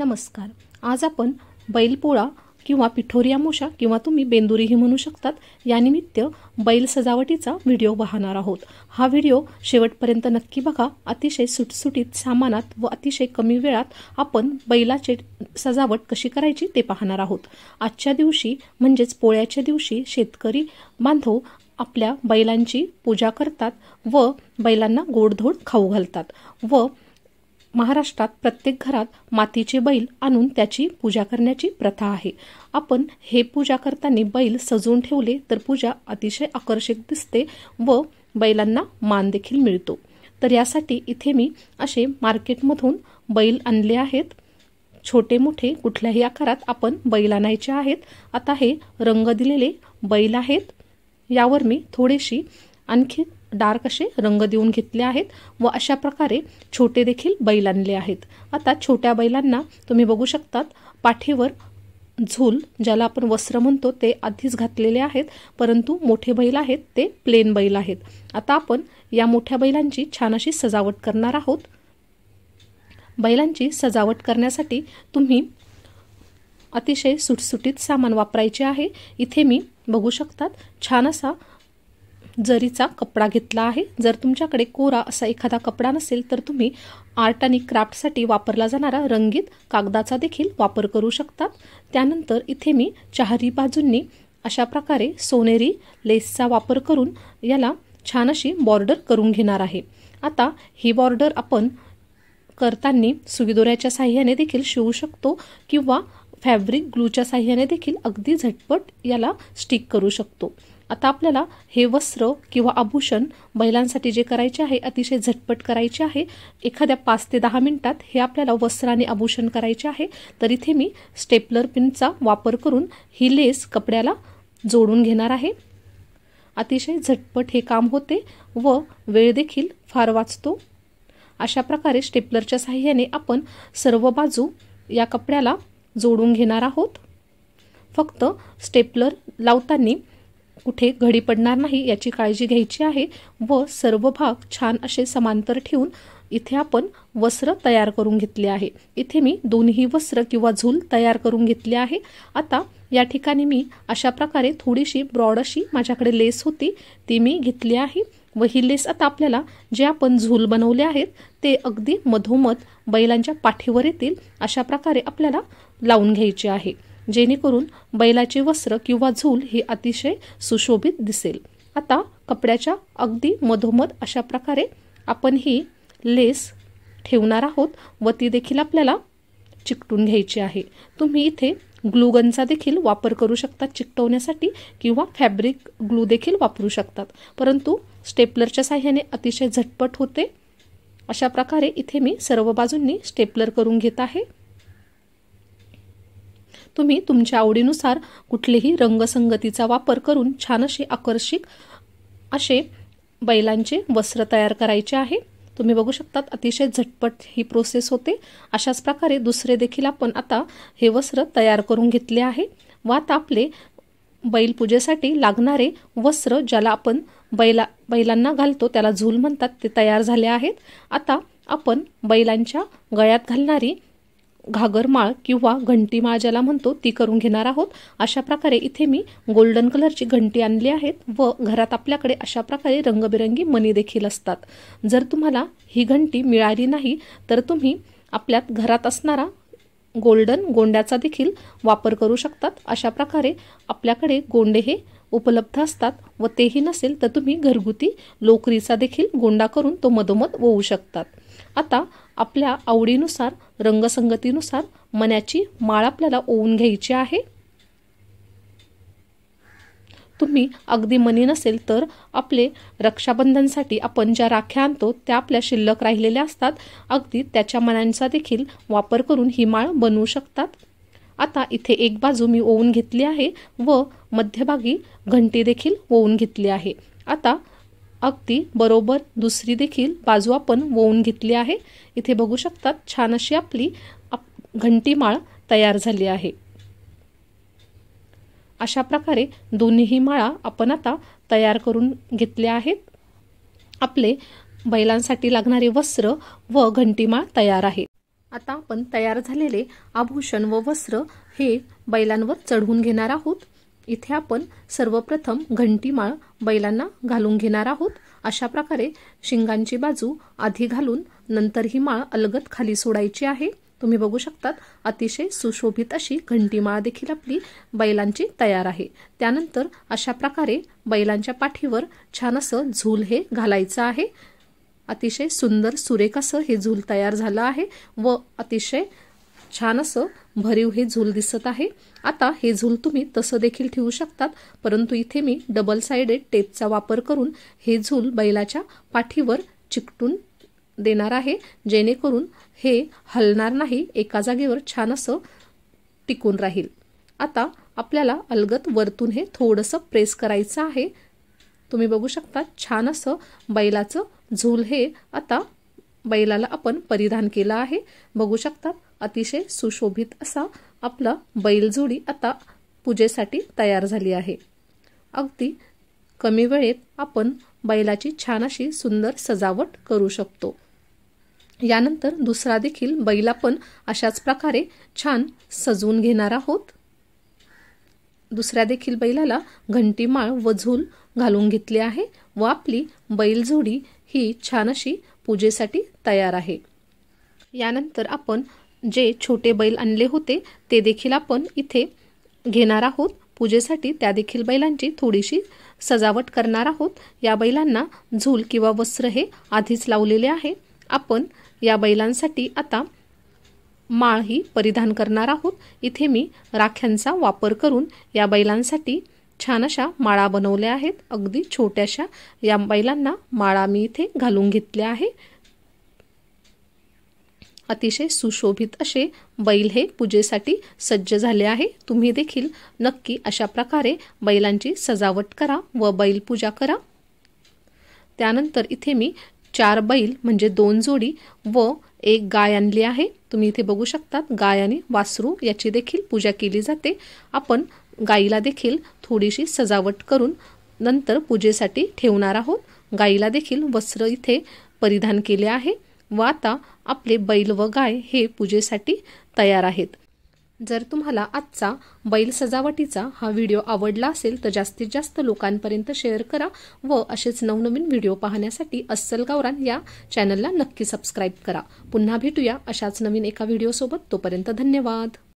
नमस्कार आज आपण बैलपोळा किंवा पिठोरिया मोशा किंवा तुम्ही बेंदुरीही म्हणू शकतात यानिमित्त बैल सजावटीचा व्हिडिओ पाहणार आहोत हा व्हिडिओ शेवटपर्यंत नक्की बघा अतिशय सुटसुटीत सामानात व अतिशय कमी वेळात आपण बैलाचे सजावट कशी करायची ते पाहणार आहोत आजच्या दिवशी म्हणजेच पोळ्याच्या दिवशी शेतकरी बांधव आपल्या बैलांची पूजा करतात व बैलांना गोडधोड खाऊ घालतात व महाराष्ट्रात प्रत्येक घरात मातीचे बैल आणून त्याची पूजा करण्याची प्रथा आहे आपण हे पूजा करताना बैल सजवून ठेवले तर पूजा अतिशय आकर्षक दिसते व बैलांना मान देखील मिळतो तर यासाठी इथे मी असे मार्केटमधून बैल आणले आहेत छोटे मोठे कुठल्याही आकारात आपण बैल आणायचे आहेत आता हे रंग दिलेले बैल आहेत यावर मी थोडीशी आणखी डार्क असे रंग देऊन घेतले आहेत व अशा प्रकारे छोटे देखील बैल आणले आहेत आता छोट्या बैलांना तुम्ही बघू शकतात पाठीवर झूल ज्याला आपण वस्त्र म्हणतो ते आधीच घातलेले आहेत परंतु मोठे बैल आहेत ते प्लेन बैल आहेत आता आपण या मोठ्या बैलांची छान अशी सजावट करणार आहोत बैलांची सजावट करण्यासाठी तुम्ही अतिशय सुटसुटीत सामान वापरायचे आहे इथे मी बघू शकतात छान असा जरीचा कपडा घेतला आहे जर तुमच्याकडे कोरा असा एखादा कपडा नसेल तर तुम्ही आर्ट आणि क्राफ्टसाठी वापरला जाणारा रंगीत कागदाचा देखील वापर करू शकता त्यानंतर इथे मी चारी बाजूंनी अशा प्रकारे सोनेरी लेसचा वापर करून याला छान अशी बॉर्डर करून घेणार आहे आता ही बॉर्डर आपण करताना सुविदोऱ्याच्या साह्याने देखील शिवू शकतो किंवा फॅब्रिक ग्लूच्या साह्याने देखील अगदी झटपट याला स्टिक करू शकतो आता आपल्याला हे वस्त्र किंवा आभूषण महिलांसाठी जे करायचे आहे अतिशय झटपट करायचे आहे एखाद्या पाच ते दहा मिनिटात हे आपल्याला वस्त्र आणि आभूषण करायचे आहे तर इथे मी स्टेपलर पिनचा वापर करून ही लेस कपड्याला जोडून घेणार आहे अतिशय झटपट हे काम होते व वेळ देखील फार वाचतो अशा प्रकारे स्टेपलरच्या साह्याने आपण सर्व बाजू या कपड्याला जोडून घेणार आहोत फक्त स्टेपलर लावताना कुठे घडी पडणार नाही याची काळजी घ्यायची आहे व सर्व भाग छान असे समांतर ठेवून इथे आपण वस्त्र तयार करून घेतले आहे इथे मी दोन्ही वस्त्र किंवा झूल तयार करून घेतले आहे आता या ठिकाणी मी अशा प्रकारे थोडीशी ब्रॉड अशी माझ्याकडे लेस होती ती मी घेतली आहे व ही लेस आता आपल्याला जे आपण झूल बनवले आहेत ते अगदी मधोमध बैलांच्या पाठीवर येतील अशा प्रकारे आपल्याला लावून घ्यायचे आहे जेणेकरून बैलाचे वस्त्र किंवा झूल हे अतिशय सुशोभित दिसेल आता कपड्याच्या अगदी मधोमध अशा प्रकारे आपण ही लेस ठेवणार आहोत व ती देखील आपल्याला चिकटून घ्यायची आहे तुम्ही इथे ग्लूगनचा देखील वापर करू शकता चिकटवण्यासाठी किंवा फॅब्रिक ग्लू देखील वापरू शकतात परंतु स्टेपलरच्या साह्याने अतिशय झटपट होते अशा प्रकारे इथे मी सर्व बाजूंनी स्टेपलर करून घेत आहे तुम्ही तुमच्या आवडीनुसार कुठलेही रंगसंगतीचा वापर करून छान असे आकर्षक असे बैलांचे वस्त्र तयार करायचे आहे तुम्ही बघू शकतात अतिशय झटपट ही प्रोसेस होते अशाच प्रकारे दुसरे देखील आपण आता हे वस्त्र तयार करून घेतले आहे व आता आपले बैल लागणारे वस्त्र ज्याला आपण बैला बैलांना घालतो त्याला झूल म्हणतात ते तयार झाले आहेत आता आपण बैलांच्या गळ्यात घालणारी घागरमाळ किंवा घंटीमाळ ज्याला म्हणतो ती करून घेणार आहोत अशा प्रकारे इथे मी गोल्डन कलरची घंटी आणली आहेत व घरात आपल्याकडे अशा प्रकारे रंगबिरंगी मणी देखील असतात जर तुम्हाला ही घंटी मिळाली नाही तर तुम्ही आपल्यात घरात असणारा गोल्डन गोंड्याचा देखील वापर करू शकतात अशा प्रकारे आपल्याकडे गोंडे हे उपलब्ध असतात व तेही नसेल तर तुम्ही घरगुती लोकरीचा देखील गोंडा करून तो मधोमध वोवू शकतात आता आपल्या आवडीनुसार रंगसंगतीनुसार मण्याची माळ आपल्याला ओवून घ्यायची आहे तुम्ही अगदी मनी नसेल तर आपले रक्षाबंधनसाठी आपण ज्या राख्या आणतो त्या आपल्या शिल्लक राहिलेल्या असतात अगदी त्याच्या मनांचा देखील वापर करून ही माळ बनवू शकतात आता इथे एक बाजू मी ओवून घेतली आहे व मध्यभागी घंटी देखील ओवून घेतली आहे आता अगदी बरोबर दुसरी देखील बाजू आपण ववून घेतली आहे इथे बघू शकतात छान अशी आपली घंटीमाळ तयार झाली आहे अशा प्रकारे दोन्हीही माळा आपण आता तयार करून घेतल्या आहेत आपले बैलांसाठी लागणारे वस्त्र व घंटीमाळ तयार आहे आता आपण तयार झालेले आभूषण व वस्त्र हे बैलांवर चढवून घेणार आहोत इथे आपण सर्वप्रथम घंटीमाळ बैलांना घालून घेणार आहोत अशा प्रकारे शिंगांची बाजू आधी घालून नंतर ही माळ अलगत खाली सोडायची आहे तुम्ही बघू शकतात अतिशय सुशोभित अशी घंटीमाळ देखील आपली बैलांची तयार आहे त्यानंतर अशा प्रकारे बैलांच्या पाठीवर छान असं झूल हे घालायचं आहे अतिशय सुंदर सुरेख असं हे झूल तयार झालं आहे व अतिशय छान असं भरीव हे झूल दिसत आहे आता हे झूल तुम्ही तसं देखील ठेवू शकतात परंतु इथे मी डबल साइडेड टेपचा वापर करून हे झूल बैलाच्या पाठीवर चिकटून देणार आहे जेणेकरून हे हलणार नाही एका जागेवर छान असं टिकून राहील आता आपल्याला अलगत वरतून हे थोडंसं प्रेस करायचं आहे तुम्ही बघू शकता छान असं बैलाचं झूल हे आता बैलाला आपण परिधान केलं आहे बघू शकतात अतिशय सुशोभित असा आपला बैलजोडी आता पूजेसाठी तयार झाली आहे अगदी कमी वेळेत आपण बैलाची छान अशी सुंदर सजावट करू शकतो यानंतर दुसरा देखील बैल आपण अशाच प्रकारे छान सजवून घेणार आहोत दुसऱ्या देखील बैलाला घंटीमाळ व झूल घालून घेतली आहे व आपली बैलजोडी ही छान अशी पूजेसाठी तयार आहे यानंतर आपण जे छोटे बैल आणले होते ते देखील आपण इथे घेणार आहोत पूजेसाठी त्या देखील बैलांची थोडीशी सजावट करणार आहोत या बैलांना झूल किंवा वस्त्र हे आधीच लावलेले आहे आपण या बैलांसाठी आता माळ ही परिधान करणार आहोत इथे मी राख्यांचा वापर करून या बैलांसाठी छान अशा माळा बनवल्या आहेत अगदी छोट्याशा या बैलांना माळा मी इथे घालून घेतल्या आहे अतिशय सुशोभित असे बैल हे पूजेसाठी सज्ज झाले आहे तुम्ही देखील नक्की अशा प्रकारे बैलांची सजावट करा व बैल पूजा करा त्यानंतर इथे मी चार बैल म्हणजे दोन जोडी व एक गाय आणली आहे तुम्ही इथे बघू शकतात गाय आणि वासरू याची देखील पूजा केली जाते आपण गाईला देखील थोडीशी सजावट करून नंतर पूजेसाठी ठेवणार आहोत गाईला देखील वस्त्र इथे परिधान केले आहे व आता आपले बैल व गाय हे पूजेसाठी तयार आहेत जर तुम्हाला आजचा बैल सजावटीचा हा व्हिडिओ आवडला असेल तर जास्तीत जास्त लोकांपर्यंत शेअर करा व असेच नवनवीन व्हिडिओ पाहण्यासाठी अस्सल गावरान या चॅनलला नक्की सबस्क्राईब करा पुन्हा भेटूया अशाच नवीन एका व्हिडिओसोबत तोपर्यंत धन्यवाद